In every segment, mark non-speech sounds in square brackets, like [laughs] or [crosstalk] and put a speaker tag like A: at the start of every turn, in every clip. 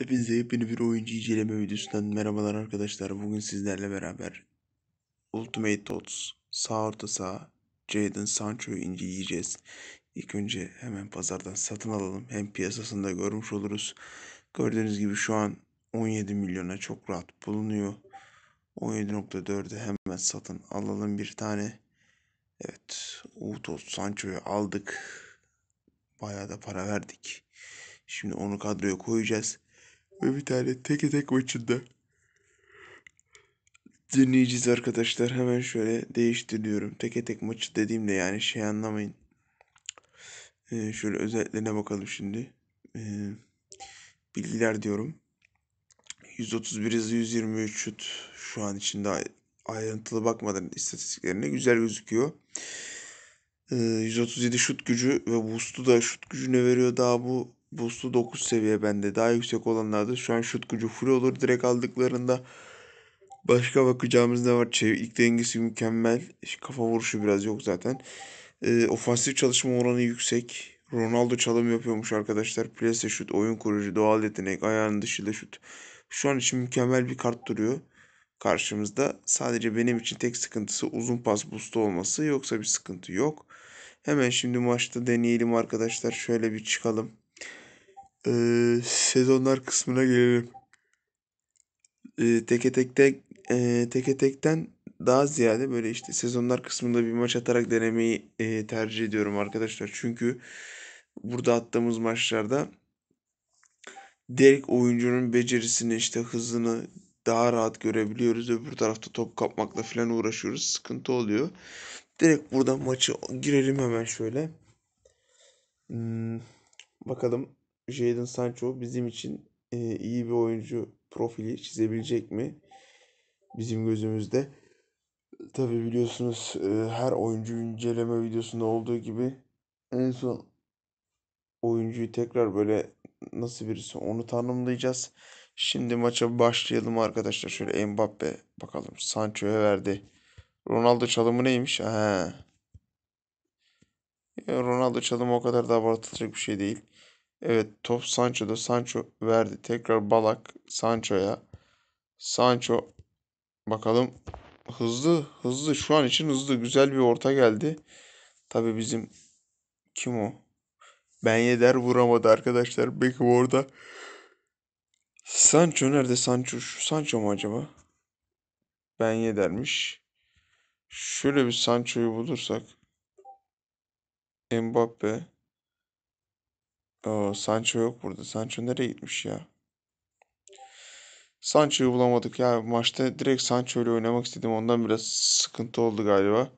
A: Hepinize yepyeni bir oyuncu inceleme videosundan merhabalar arkadaşlar. Bugün sizlerle beraber Ultimate Tots sağ orta sağ Jadon Sancho'yu inceleyeceğiz. İlk önce hemen pazardan satın alalım. Hem piyasasında görmüş oluruz. Gördüğünüz gibi şu an 17 milyona çok rahat bulunuyor. 17.4'ü hemen satın alalım bir tane. Evet, Utos Sancho'yu aldık. Bayağı da para verdik. Şimdi onu kadroya koyacağız. Ve bir tane tek tek maçında. Dinleyeceğiz arkadaşlar. Hemen şöyle değiştiriyorum. tek tek maçı dediğimde yani şey anlamayın. Ee, şöyle özelliklerine bakalım şimdi. Ee, bilgiler diyorum. 131 hızlı 123 şut. Şu an için daha ayrıntılı bakmadan istatistiklerine güzel gözüküyor. Ee, 137 şut gücü ve boost'u da şut gücüne veriyor. Daha bu Boost'u 9 seviye bende. Daha yüksek olanlarda şu an şut gücü full olur direkt aldıklarında. Başka bakacağımız ne var? Çeviklik dengesi mükemmel. Kafa vuruşu biraz yok zaten. E, ofansif çalışma oranı yüksek. Ronaldo çalım yapıyormuş arkadaşlar. Plase şut, oyun kurucu, doğal yetenek, ayağının dışında şut. Şu an için mükemmel bir kart duruyor karşımızda. Sadece benim için tek sıkıntısı uzun pas boost'u olması. Yoksa bir sıkıntı yok. Hemen şimdi maçta deneyelim arkadaşlar. Şöyle bir çıkalım e, sezonlar kısmına gelelim. E, teke tek e, teke tekten daha ziyade böyle işte sezonlar kısmında bir maç atarak denemeyi e, tercih ediyorum arkadaşlar. Çünkü burada attığımız maçlarda direkt oyuncunun becerisini işte hızını daha rahat görebiliyoruz. Öbür tarafta top kapmakla falan uğraşıyoruz. Sıkıntı oluyor. Direkt buradan maçı girelim hemen şöyle. Hmm, bakalım Jadon Sancho bizim için e, iyi bir oyuncu profili çizebilecek mi? Bizim gözümüzde. Tabi biliyorsunuz e, her oyuncu inceleme videosunda olduğu gibi en son oyuncuyu tekrar böyle nasıl birisi onu tanımlayacağız. Şimdi maça başlayalım arkadaşlar. Şöyle Mbappe bakalım. Sancho'ya verdi. Ronaldo çalımı neymiş? Ha. Ronaldo çalımı o kadar da abartılacak bir şey değil. Evet top Sancho'da. Sancho verdi. Tekrar Balak Sancho'ya. Sancho bakalım hızlı hızlı şu an için hızlı güzel bir orta geldi. Tabi bizim kim o? Ben yeder vuramadı arkadaşlar. Beckham orada. Sancho nerede Sancho? Şu Sancho mu acaba? Ben yedermiş. Şöyle bir Sancho'yu bulursak. Mbappe. Oo, Sancho yok burada. Sancho nereye gitmiş ya? Sancho'yu bulamadık ya. Maçta direkt Sancho ile oynamak istedim. Ondan biraz sıkıntı oldu galiba.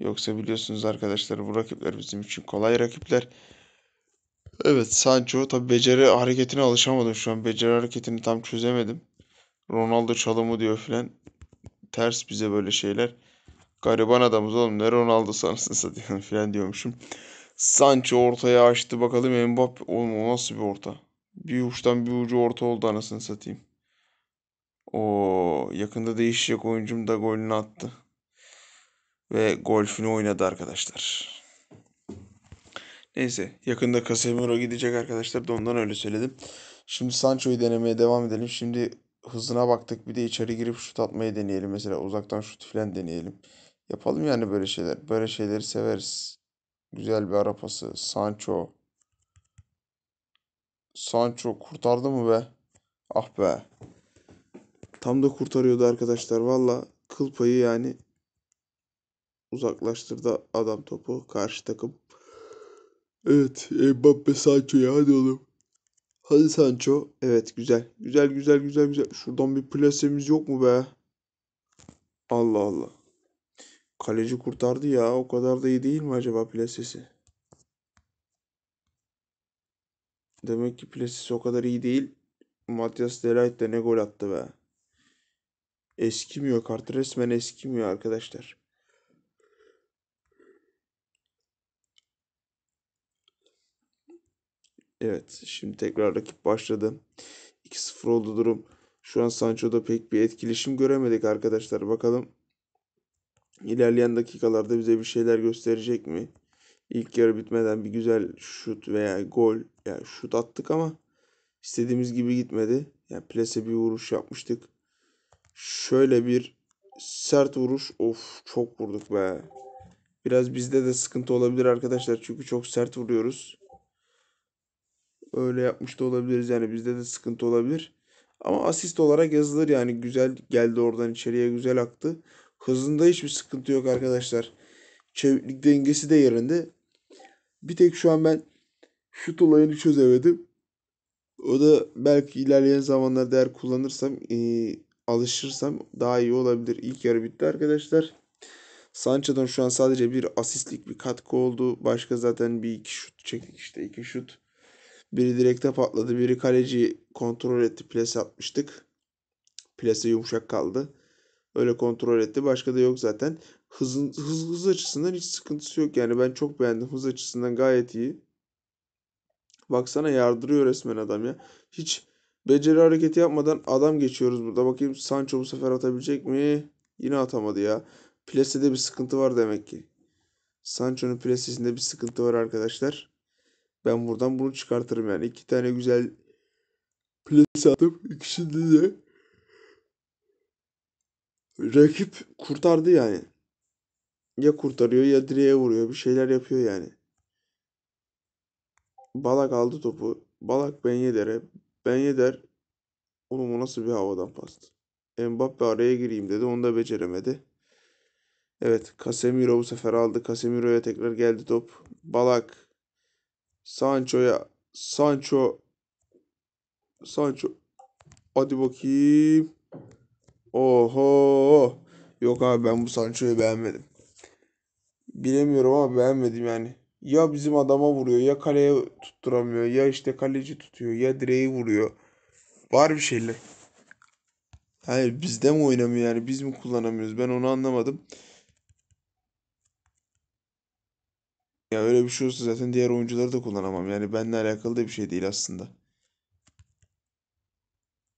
A: Yoksa biliyorsunuz arkadaşlar bu rakipler bizim için kolay rakipler. Evet Sancho tabi beceri hareketine alışamadım şu an. Beceri hareketini tam çözemedim. Ronaldo çalımı diyor filan. Ters bize böyle şeyler. Gariban adamız oğlum ne Ronaldo sanırsın satıyorsun [laughs] filan diyormuşum. Sancho ortaya açtı bakalım Mbappe. o nasıl bir orta? Bir uçtan bir ucu orta oldu anasını satayım. O yakında değişecek oyuncum da golünü attı. Ve golfünü oynadı arkadaşlar. Neyse yakında Casemiro gidecek arkadaşlar da ondan öyle söyledim. Şimdi Sancho'yu denemeye devam edelim. Şimdi hızına baktık bir de içeri girip şut atmayı deneyelim. Mesela uzaktan şut falan deneyelim. Yapalım yani böyle şeyler. Böyle şeyleri severiz. Güzel bir arapası. Sancho. Sancho kurtardı mı be? Ah be. Tam da kurtarıyordu arkadaşlar. Valla kıl payı yani uzaklaştırdı adam topu. Karşı takım. Evet Mbappe Sancho'ya hadi oğlum. Hadi Sancho. Evet güzel. Güzel güzel güzel güzel. Şuradan bir plasemiz yok mu be? Allah Allah. Kaleci kurtardı ya. O kadar da iyi değil mi acaba Plasesi? Demek ki Plesesi o kadar iyi değil. Matias Delight de ne gol attı be. Eskimiyor kart. Resmen eskimiyor arkadaşlar. Evet. Şimdi tekrar rakip başladı. 2-0 oldu durum. Şu an Sancho'da pek bir etkileşim göremedik arkadaşlar. Bakalım İlerleyen dakikalarda bize bir şeyler gösterecek mi? İlk yarı bitmeden bir güzel şut veya gol yani şut attık ama istediğimiz gibi gitmedi. Yani plase bir vuruş yapmıştık. Şöyle bir sert vuruş. Of çok vurduk be. Biraz bizde de sıkıntı olabilir arkadaşlar. Çünkü çok sert vuruyoruz. Öyle yapmış da olabiliriz. Yani bizde de sıkıntı olabilir. Ama asist olarak yazılır yani. Güzel geldi oradan içeriye güzel aktı. Hızında hiçbir sıkıntı yok arkadaşlar. Çeviklik dengesi de yerinde. Bir tek şu an ben şut olayını çözemedim. O da belki ilerleyen zamanlarda eğer kullanırsam, e, alışırsam daha iyi olabilir. İlk yarı bitti arkadaşlar. Sancho'dan şu an sadece bir asistlik bir katkı oldu. Başka zaten bir iki şut çektik işte iki şut. Biri direkte patladı, biri kaleci kontrol etti, plase atmıştık. Plase yumuşak kaldı. Öyle kontrol etti. Başka da yok zaten. Hızın, hız, hız açısından hiç sıkıntısı yok. Yani ben çok beğendim. Hız açısından gayet iyi. Baksana yardırıyor resmen adam ya. Hiç beceri hareketi yapmadan adam geçiyoruz burada. Bakayım Sancho bu sefer atabilecek mi? Yine atamadı ya. Plesede bir sıkıntı var demek ki. Sancho'nun plesesinde bir sıkıntı var arkadaşlar. Ben buradan bunu çıkartırım yani. iki tane güzel plese atıp ikisinde de rakip kurtardı yani. Ya kurtarıyor ya direğe vuruyor. Bir şeyler yapıyor yani. Balak aldı topu. Balak Ben Yedder'e. Ben Yedder oğlum o nasıl bir havadan pastı. Mbappe araya gireyim dedi. Onu da beceremedi. Evet Casemiro bu sefer aldı. Casemiro'ya tekrar geldi top. Balak Sancho'ya Sancho Sancho Hadi bakayım. Oho. Yok abi ben bu Sancho'yu beğenmedim. Bilemiyorum ama beğenmedim yani. Ya bizim adama vuruyor ya kaleye tutturamıyor ya işte kaleci tutuyor ya direği vuruyor. Var bir şeyler. Hayır bizde mi oynamıyor yani biz mi kullanamıyoruz ben onu anlamadım. Ya öyle bir şey olsa zaten diğer oyuncuları da kullanamam. Yani benimle alakalı da bir şey değil aslında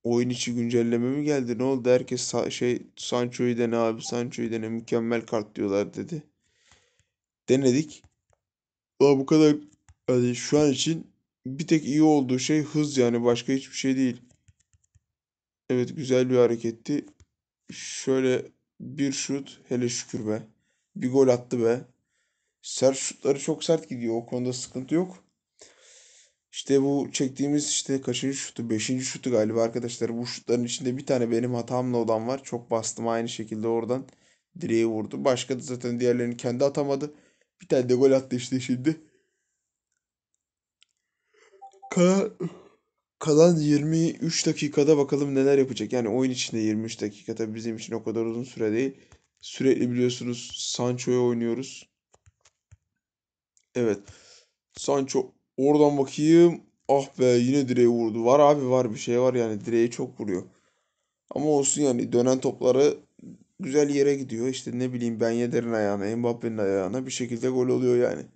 A: oyun içi güncelleme mi geldi? Ne oldu? Herkes sa- şey Sancho'yu dene abi Sancho'yu dene mükemmel kart diyorlar dedi. Denedik. Ama bu kadar yani şu an için bir tek iyi olduğu şey hız yani başka hiçbir şey değil. Evet güzel bir hareketti. Şöyle bir şut hele şükür be. Bir gol attı be. Sert şutları çok sert gidiyor. O konuda sıkıntı yok. İşte bu çektiğimiz işte kaçıncı şutu? Beşinci şutu galiba arkadaşlar. Bu şutların içinde bir tane benim hatamla olan var. Çok bastım aynı şekilde oradan direği vurdu. Başka da zaten diğerlerini kendi atamadı. Bir tane de gol attı işte şimdi. Kalan, kalan 23 dakikada bakalım neler yapacak. Yani oyun içinde 23 dakika tabii bizim için o kadar uzun süre değil. Sürekli biliyorsunuz Sancho'ya oynuyoruz. Evet. Sancho Oradan bakayım. Ah be yine direği vurdu. Var abi var bir şey var yani direği çok vuruyor. Ama olsun yani dönen topları güzel yere gidiyor. İşte ne bileyim Ben Yedder'in ayağına, Mbappe'nin ayağına bir şekilde gol oluyor yani.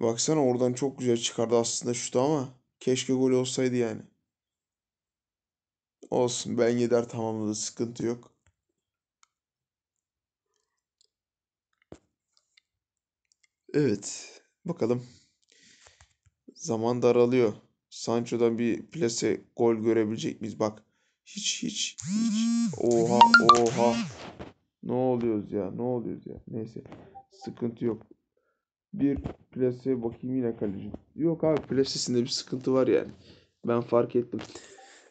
A: Baksana oradan çok güzel çıkardı aslında şutu ama keşke gol olsaydı yani. Olsun Ben Yedder tamamladı sıkıntı yok. Evet. Bakalım. Zaman daralıyor. Sancho'dan bir plase gol görebilecek miyiz? Bak. Hiç hiç hiç. Oha oha. Ne oluyoruz ya? Ne oluyoruz ya? Neyse. Sıkıntı yok. Bir plase bakayım yine kaleci. Yok abi plasesinde bir sıkıntı var yani. Ben fark ettim.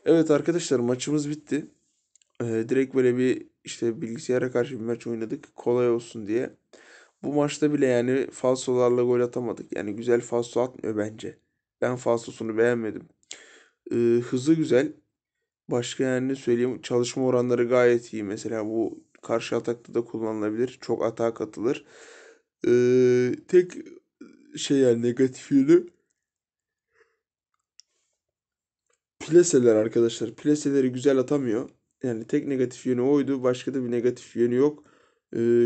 A: Evet arkadaşlar maçımız bitti. Ee, direkt böyle bir işte bilgisayara karşı bir maç oynadık. Kolay olsun diye. Bu maçta bile yani falsolarla gol atamadık. Yani güzel falso atmıyor bence. Ben falsosunu beğenmedim. Ee, hızı güzel. Başka yani söyleyeyim çalışma oranları gayet iyi. Mesela bu karşı atakta da kullanılabilir. Çok atağa katılır. Ee, tek şey yani negatif yönü plaseler arkadaşlar. Plaseleri güzel atamıyor. Yani tek negatif yönü oydu. Başka da bir negatif yönü yok. Ee,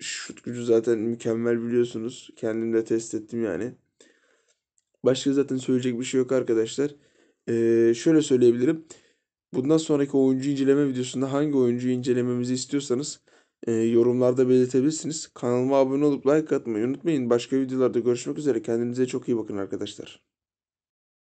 A: şut gücü zaten mükemmel biliyorsunuz. Kendim de test ettim yani. Başka zaten söyleyecek bir şey yok arkadaşlar. Ee, şöyle söyleyebilirim. Bundan sonraki oyuncu inceleme videosunda hangi oyuncuyu incelememizi istiyorsanız e, yorumlarda belirtebilirsiniz. Kanalıma abone olup like atmayı unutmayın. Başka videolarda görüşmek üzere. Kendinize çok iyi bakın arkadaşlar.